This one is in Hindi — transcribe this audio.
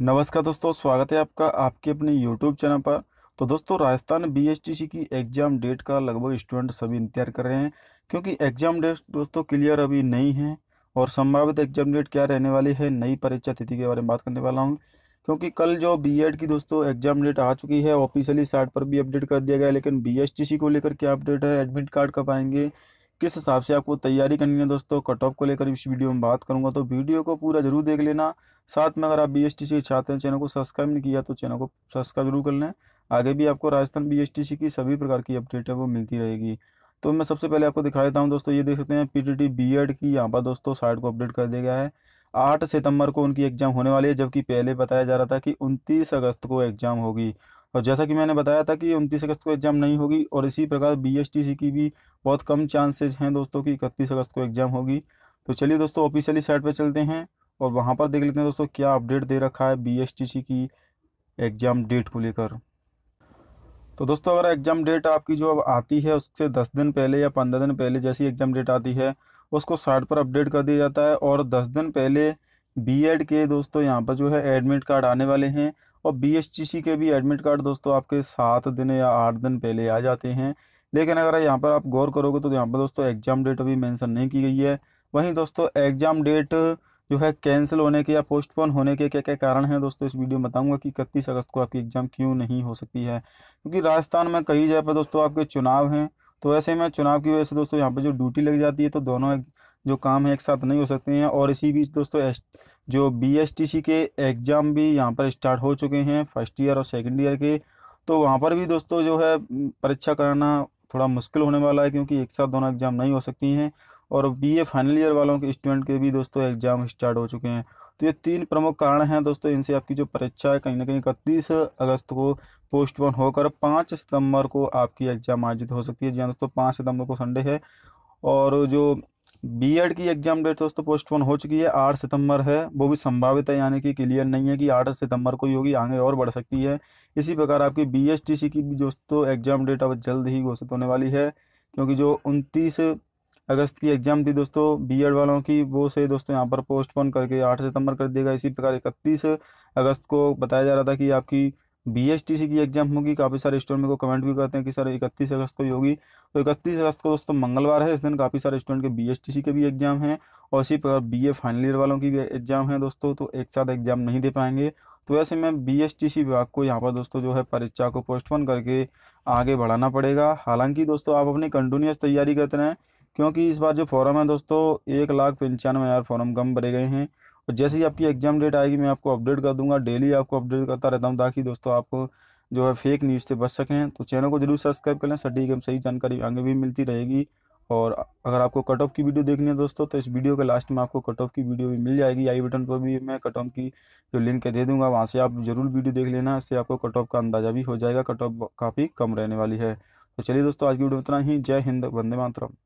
नमस्कार दोस्तों स्वागत है आपका आपके अपने यूट्यूब चैनल पर तो दोस्तों राजस्थान बीएसटीसी की एग्ज़ाम डेट का लगभग स्टूडेंट सभी इंतजार कर रहे हैं क्योंकि एग्ज़ाम डेट दोस्तों क्लियर अभी नहीं है और संभावित एग्ज़ाम डेट क्या रहने वाली है नई परीक्षा तिथि के बारे में बात करने वाला हूँ क्योंकि कल जो एड e की दोस्तों एग्ज़ाम डेट आ चुकी है ऑफिशियली साइट पर भी अपडेट कर दिया गया लेकिन सी को लेकर क्या अपडेट है एडमिट कार्ड कब आएंगे किस हिसाब से आपको तैयारी करनी है दोस्तों कट ऑफ को लेकर इस वीडियो में बात करूंगा तो वीडियो को पूरा जरूर देख लेना साथ में अगर आप बी एस टी सी चाहते हैं चैनल को सब्सक्राइब नहीं किया तो चैनल को सब्सक्राइब जरूर कर लें आगे भी आपको Rajasthan B S T C की सभी प्रकार की अपडेट है वो मिलती रहेगी तो मैं सबसे पहले आपको दिखा देता हूँ दोस्तों ये देख सकते हैं P T T B Ed की यहाँ पर दोस्तों साइट को अपडेट कर दिया गया है आठ सितंबर को उनकी एग्ज़ाम होने वाली है जबकि पहले बताया जा रहा था कि उनतीस अगस्त को एग्ज़ाम होगी और जैसा कि मैंने बताया था कि उनतीस अगस्त को एग्ज़ाम नहीं होगी और इसी प्रकार सी की भी बहुत कम चांसेज हैं दोस्तों कि इकतीस अगस्त को एग्ज़ाम होगी तो चलिए दोस्तों ऑफिशियली साइट पर चलते हैं और वहाँ पर देख लेते हैं दोस्तों क्या अपडेट दे रखा है सी की एग्ज़ाम डेट को लेकर तो दोस्तों अगर एग्ज़ाम डेट आपकी जो अब आती है उससे दस दिन पहले या पंद्रह दिन पहले जैसी एग्ज़ाम डेट आती है उसको साइट पर अपडेट कर दिया जाता है और दस दिन पहले बीएड के दोस्तों यहाँ पर जो है एडमिट कार्ड आने वाले हैं और सी के भी एडमिट कार्ड दोस्तों आपके सात दिन या आठ दिन पहले आ जाते हैं लेकिन अगर यहाँ पर आप गौर करोगे तो यहाँ पर दोस्तों एग्ज़ाम डेट अभी मैंसन नहीं की गई है वहीं दोस्तों एग्ज़ाम डेट जो है कैंसिल होने के या पोस्टपोन होने के क्या क्या कारण हैं दोस्तों इस वीडियो में बताऊंगा कि इकतीस अगस्त को आपकी एग्ज़ाम क्यों नहीं हो सकती है क्योंकि राजस्थान में कई जगह पर दोस्तों आपके चुनाव हैं तो ऐसे में चुनाव की वजह से दोस्तों यहाँ पर जो ड्यूटी लग जाती है तो दोनों जो काम है एक साथ नहीं हो सकते हैं और इसी बीच दोस्तों एस जो बी के एग्ज़ाम भी यहाँ पर स्टार्ट हो चुके हैं फर्स्ट ईयर और सेकेंड ईयर के तो वहाँ पर भी दोस्तों जो है परीक्षा कराना थोड़ा मुश्किल होने वाला है क्योंकि एक साथ दोनों एग्ज़ाम नहीं हो सकती हैं और ए फाइनल ईयर वालों के स्टूडेंट के भी दोस्तों एग्ज़ाम स्टार्ट हो चुके हैं तो ये तीन प्रमुख कारण हैं दोस्तों इनसे आपकी जो परीक्षा है कहीं ना कहीं इकतीस अगस्त को पोस्टपोन होकर पाँच सितंबर को आपकी एग्ज़ाम आयोजित हो सकती है जी हाँ दोस्तों पाँच सितंबर को संडे है और जो बीएड की एग्जाम डेट दोस्तों पोस्टपोन हो चुकी है आठ सितंबर है वो भी संभावित है यानी कि क्लियर नहीं है कि आठ सितंबर को योगी आगे और बढ़ सकती है इसी प्रकार आपकी बीएसटीसी की भी दोस्तों एग्जाम डेट अब जल्द ही घोषित होने वाली है क्योंकि जो उनतीस अगस्त की एग्ज़ाम थी दोस्तों एड वालों की वो से दोस्तों यहाँ पर पोस्टपोन करके आठ सितंबर कर देगा इसी प्रकार इकतीस अगस्त को बताया जा रहा था कि आपकी बीएसटीसी की एग्जाम होगी काफ़ी सारे स्टूडेंट मेरे को कमेंट भी करते हैं कि सर इकतीस अगस्त को ही होगी तो इकतीस अगस्त को दोस्तों मंगलवार है इस दिन काफ़ी सारे स्टूडेंट के बीएसटीसी के भी एग्जाम हैं और इसी प्रकार बीए फाइनल ईयर वालों की भी एग्जाम है दोस्तों तो एक साथ एग्जाम नहीं दे पाएंगे तो ऐसे में सी विभाग को यहाँ पर दोस्तों जो है परीक्षा को पोस्टपोन करके आगे बढ़ाना पड़ेगा हालांकि दोस्तों आप अपनी कंटिन्यूस तैयारी करते रहें क्योंकि इस बार जो फॉर्म है दोस्तों एक लाख पंचानवे हज़ार फॉर्म कम भरे गए हैं और जैसे ही आपकी एग्ज़ाम डेट आएगी मैं आपको अपडेट कर दूंगा डेली आपको अपडेट करता रहता हूँ ताकि दोस्तों आपको जो है फेक न्यूज़ से बच सकें तो चैनल को जरूर सब्सक्राइब कर लें सटीक एवं सही जानकारी आगे भी मिलती रहेगी और अगर आपको कट ऑफ की वीडियो देखनी है दोस्तों तो इस वीडियो के लास्ट में आपको कट ऑफ की वीडियो भी मिल जाएगी आई बटन पर भी मैं कट ऑफ की जो लिंक है दे दूंगा वहाँ से आप जरूर वीडियो देख लेना इससे आपको कट ऑफ का अंदाजा भी हो जाएगा कट ऑफ काफ़ी कम रहने वाली है तो चलिए दोस्तों आज की वीडियो इतना ही जय हिंद वंदे मातरम